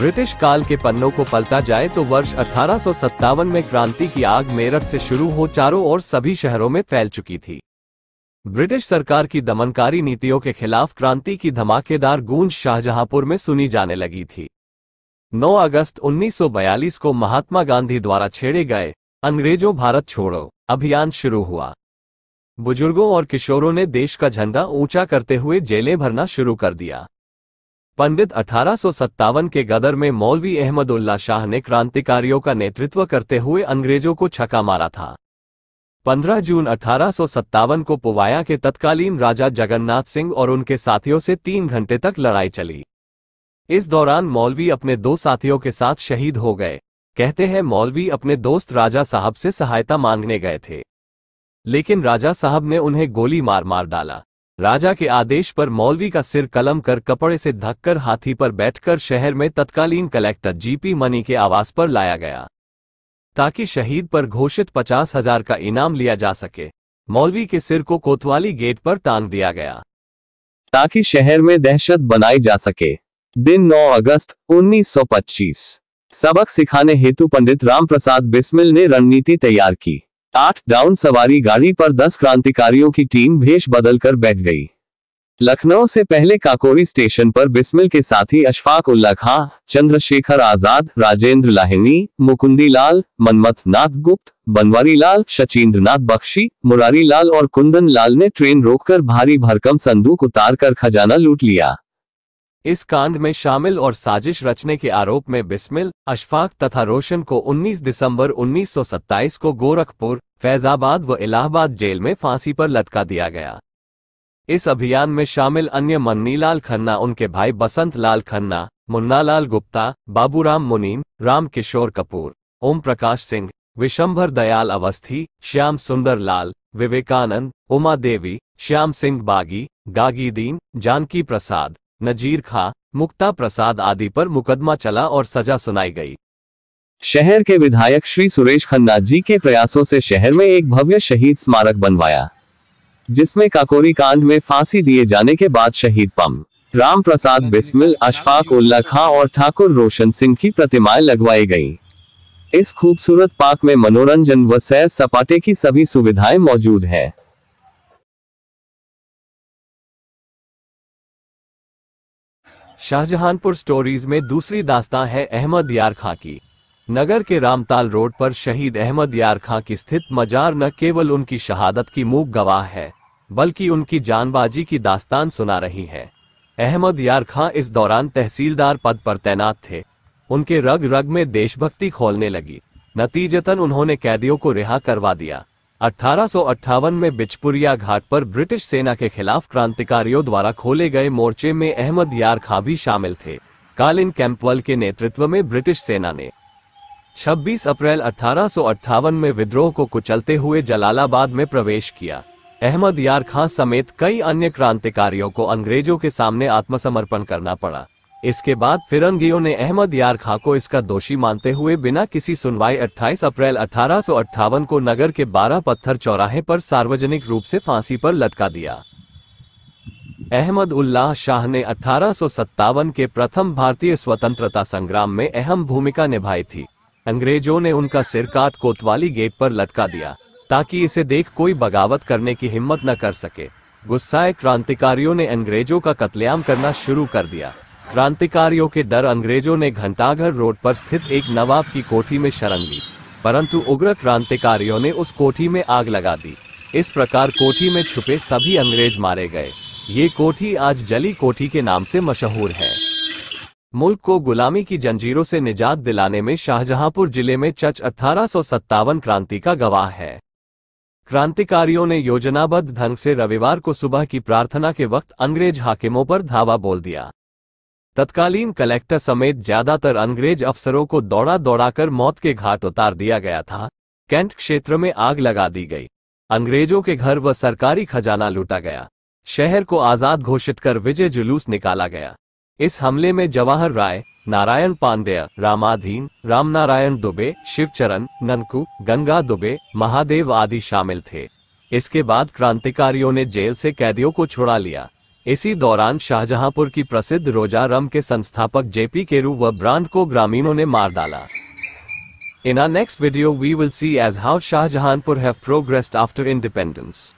British काल के पन्नों को पलता जाए तो वर्ष अठारह में क्रांति की आग मेरठ से शुरू हो चारों ओर सभी शहरों में फैल चुकी थी ब्रिटिश सरकार की दमनकारी नीतियों के खिलाफ क्रांति की धमाकेदार गूंज शाहजहांपुर में सुनी जाने लगी थी 9 अगस्त 1942 को महात्मा गांधी द्वारा छेड़े गए अंग्रेजों भारत छोड़ो अभियान शुरू हुआ बुजुर्गों और किशोरों ने देश का झंडा ऊंचा करते हुए जेलें भरना शुरू कर दिया पंडित अठारह के गदर में मौलवी अहमदुल्ला शाह ने क्रांतिकारियों का नेतृत्व करते हुए अंग्रेजों को छका मारा था 15 जून अठारह को पुवाया के तत्कालीन राजा जगन्नाथ सिंह और उनके साथियों से तीन घंटे तक लड़ाई चली इस दौरान मौलवी अपने दो साथियों के साथ शहीद हो गए कहते हैं मौलवी अपने दोस्त राजा साहब से सहायता मांगने गए थे लेकिन राजा साहब ने उन्हें गोली मार मार डाला राजा के आदेश पर मौलवी का सिर कलम कर कपड़े से धक्कर हाथी पर बैठकर शहर में तत्कालीन कलेक्टर जीपी मनी के आवास पर लाया गया ताकि शहीद पर घोषित पचास हजार का इनाम लिया जा सके मौलवी के सिर को कोतवाली गेट पर तांग दिया गया ताकि शहर में दहशत बनाई जा सके दिन 9 अगस्त 1925 सबक सिखाने हेतु पंडित रामप्रसाद बिस्मिल ने रणनीति तैयार की आठ डाउन सवारी गाड़ी पर दस क्रांतिकारियों की टीम भेष बदलकर बैठ गई लखनऊ से पहले काकोरी स्टेशन पर बिस्मिल के साथी अशफाक उल्ला खां चंद्रशेखर आजाद राजेंद्र लाहिनी मुकुंदी लाल मनमथ नाथ गुप्त बनवारी लाल शचीन्द्र नाथ बख्शी मुरारी लाल और कुंदन लाल ने ट्रेन रोककर भारी भरकम संदूक उतारकर खजाना लूट लिया इस कांड में शामिल और साजिश रचने के आरोप में बिस्मिल अशफाक तथा रोशन को 19 दिसंबर 1927 को गोरखपुर फैजाबाद व इलाहाबाद जेल में फांसी पर लटका दिया गया इस अभियान में शामिल अन्य मन्नीलाल खन्ना उनके भाई बसंत लाल खन्ना मुन्नालाल गुप्ता बाबूराम मुनीम राम किशोर कपूर ओम प्रकाश सिंह विशंभर दयाल अवस्थी श्याम सुंदर लाल विवेकानंद उमा देवी श्याम सिंह बागी गागीदीन जानकी प्रसाद नजीर खा मुक्ता प्रसाद आदि पर मुकदमा चला और सजा सुनाई गई शहर के विधायक श्री सुरेश खन्ना जी के प्रयासों से शहर में एक भव्य शहीद स्मारक बनवाया जिसमें काकोरी कांड में फांसी दिए जाने के बाद शहीद पम राम प्रसाद बिस्मिल अशफाक उल्ला खां और ठाकुर रोशन सिंह की प्रतिमाएं लगवाई गयी इस खूबसूरत पार्क में मनोरंजन व सैर सपाटे की सभी सुविधाएं मौजूद है शाहजहानपुर स्टोरीज में दूसरी दास्तां है अहमद यार खां की नगर के रामताल रोड पर शहीद अहमद यार खां की स्थित मजार न केवल उनकी शहादत की मूक गवाह है बल्कि उनकी जानबाजी की दास्तान सुना रही है अहमद यार खां इस दौरान तहसीलदार पद पर तैनात थे उनके रग रग में देशभक्ति खोलने लगी नतीजतन उन्होंने कैदियों को रिहा करवा दिया 1858 में बिचपुरिया घाट पर ब्रिटिश सेना के खिलाफ क्रांतिकारियों द्वारा खोले गए मोर्चे में अहमद यार खां भी शामिल थे कालिन कैंपवल के नेतृत्व में ब्रिटिश सेना ने 26 अप्रैल अठारह में विद्रोह को कुचलते हुए जलालाबाद में प्रवेश किया अहमद यार खां समेत कई अन्य क्रांतिकारियों को अंग्रेजों के सामने आत्मसमर्पण करना पड़ा इसके बाद फिरंगियों ने अहमद यार खां को इसका दोषी मानते हुए बिना किसी सुनवाई 28 अप्रैल अठारह को नगर के 12 पत्थर चौराहे पर सार्वजनिक रूप से फांसी पर लटका दिया अहमद उल्लाह शाह ने अठारह के प्रथम भारतीय स्वतंत्रता संग्राम में अहम भूमिका निभाई थी अंग्रेजों ने उनका सिर काट कोतवाली गेट पर लटका दिया ताकि इसे देख कोई बगावत करने की हिम्मत न कर सके गुस्साए क्रांतिकारियों ने अंग्रेजों का कत्लेआम करना शुरू कर दिया क्रांतिकारियों के डर अंग्रेजों ने घंटाघर रोड पर स्थित एक नवाब की कोठी में शरण ली परंतु उग्र क्रांतिकारियों ने उस कोठी में आग लगा दी इस प्रकार कोठी में छुपे सभी अंग्रेज मारे गए ये कोठी आज जली कोठी के नाम से मशहूर है मुल्क को गुलामी की जंजीरों से निजात दिलाने में शाहजहांपुर जिले में चच अठारह क्रांति का गवाह है क्रांतिकारियों ने योजनाबद्ध ढंग से रविवार को सुबह की प्रार्थना के वक्त अंग्रेज हाकिमों पर धावा बोल दिया तत्कालीन कलेक्टर समेत ज्यादातर अंग्रेज अफसरों को दौड़ा दौड़ाकर मौत के घाट उतार दिया गया था कैंट क्षेत्र में आग लगा दी गई अंग्रेजों के घर व सरकारी खजाना लूटा गया शहर को आजाद घोषित कर विजय जुलूस निकाला गया इस हमले में जवाहर राय नारायण पांडेय रामाधीन रामनारायण दुबे शिवचरण ननकू गंगा दुबे महादेव आदि शामिल थे इसके बाद क्रांतिकारियों ने जेल से कैदियों को छुड़ा लिया इसी दौरान शाहजहांपुर की प्रसिद्ध रोजा रम के संस्थापक जेपी केरू व ब्रांड को ग्रामीणों ने मार डाला in our next video we will see as how Shahjahanpur have progressed after independence